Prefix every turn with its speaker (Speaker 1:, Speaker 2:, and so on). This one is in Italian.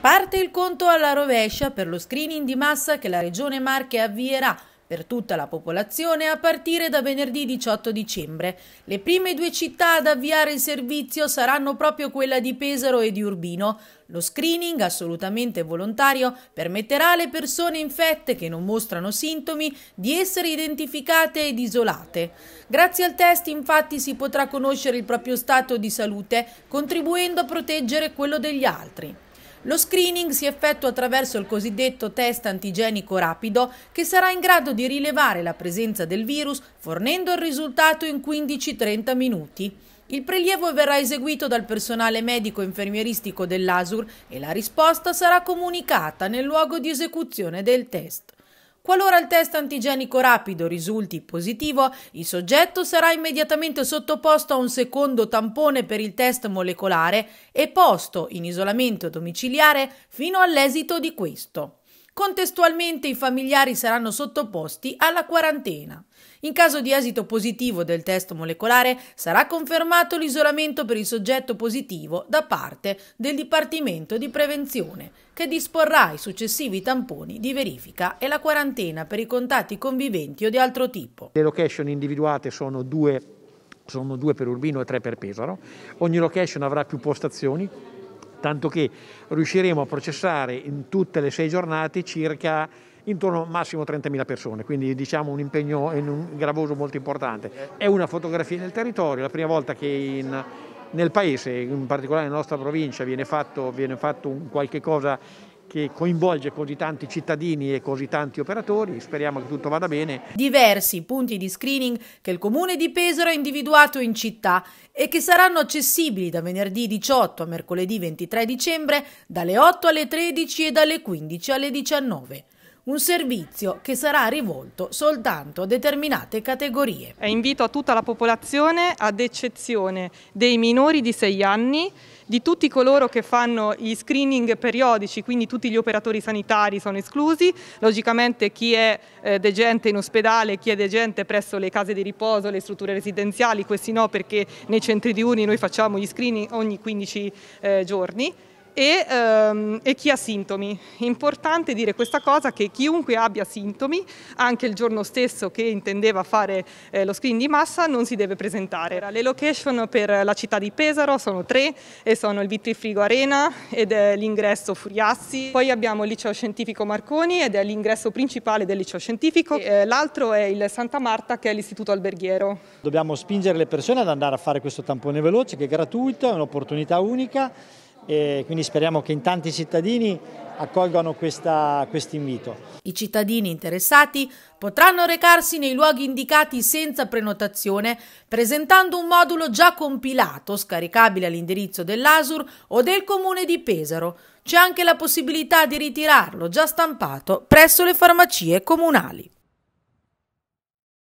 Speaker 1: Parte il conto alla rovescia per lo screening di massa che la Regione Marche avvierà per tutta la popolazione a partire da venerdì 18 dicembre. Le prime due città ad avviare il servizio saranno proprio quella di Pesaro e di Urbino. Lo screening, assolutamente volontario, permetterà alle persone infette che non mostrano sintomi di essere identificate ed isolate. Grazie al test infatti si potrà conoscere il proprio stato di salute, contribuendo a proteggere quello degli altri. Lo screening si effettua attraverso il cosiddetto test antigenico rapido che sarà in grado di rilevare la presenza del virus fornendo il risultato in 15-30 minuti. Il prelievo verrà eseguito dal personale medico infermieristico dell'ASUR e la risposta sarà comunicata nel luogo di esecuzione del test. Qualora il test antigenico rapido risulti positivo, il soggetto sarà immediatamente sottoposto a un secondo tampone per il test molecolare e posto in isolamento domiciliare fino all'esito di questo. Contestualmente i familiari saranno sottoposti alla quarantena. In caso di esito positivo del test molecolare sarà confermato l'isolamento per il soggetto positivo da parte del Dipartimento di Prevenzione, che disporrà i successivi tamponi di verifica e la quarantena per i contatti conviventi o di altro tipo.
Speaker 2: Le location individuate sono due, sono due per Urbino e tre per Pesaro. Ogni location avrà più postazioni tanto che riusciremo a processare in tutte le sei giornate circa intorno al massimo 30.000 persone, quindi diciamo un impegno gravoso molto importante. È una fotografia del territorio, la prima volta che in, nel paese, in particolare nella nostra provincia, viene fatto, viene fatto un qualche cosa che coinvolge così tanti cittadini e così tanti operatori. Speriamo che tutto vada bene. Diversi punti di screening che il
Speaker 1: comune di Pesaro ha individuato in città e che saranno accessibili da venerdì 18 a mercoledì 23 dicembre dalle 8 alle 13 e dalle 15 alle 19
Speaker 3: un servizio che sarà rivolto soltanto a determinate categorie. È Invito a tutta la popolazione, ad eccezione dei minori di 6 anni, di tutti coloro che fanno gli screening periodici, quindi tutti gli operatori sanitari sono esclusi, logicamente chi è eh, degente in ospedale, chi è degente presso le case di riposo, le strutture residenziali, questi no perché nei centri di uni noi facciamo gli screening ogni 15 eh, giorni e, ehm, e, chi ha sintomi. È importante dire questa cosa che chiunque abbia sintomi, anche il giorno stesso che intendeva fare eh, lo screen di massa, non si deve presentare. Le location per la città di Pesaro sono tre e sono il Vitrifrigo Arena ed è l'ingresso Furiassi, poi abbiamo il liceo scientifico Marconi ed è l'ingresso principale del liceo scientifico, eh, l'altro è il Santa Marta che è l'istituto alberghiero.
Speaker 2: Dobbiamo spingere le persone ad andare a fare questo tampone veloce che è gratuito, è un'opportunità unica e quindi speriamo che in tanti cittadini accolgano questo invito.
Speaker 1: I cittadini interessati potranno recarsi nei luoghi indicati senza prenotazione presentando un modulo già compilato scaricabile all'indirizzo dell'ASUR o del comune di Pesaro. C'è anche la possibilità di ritirarlo già stampato presso le farmacie comunali.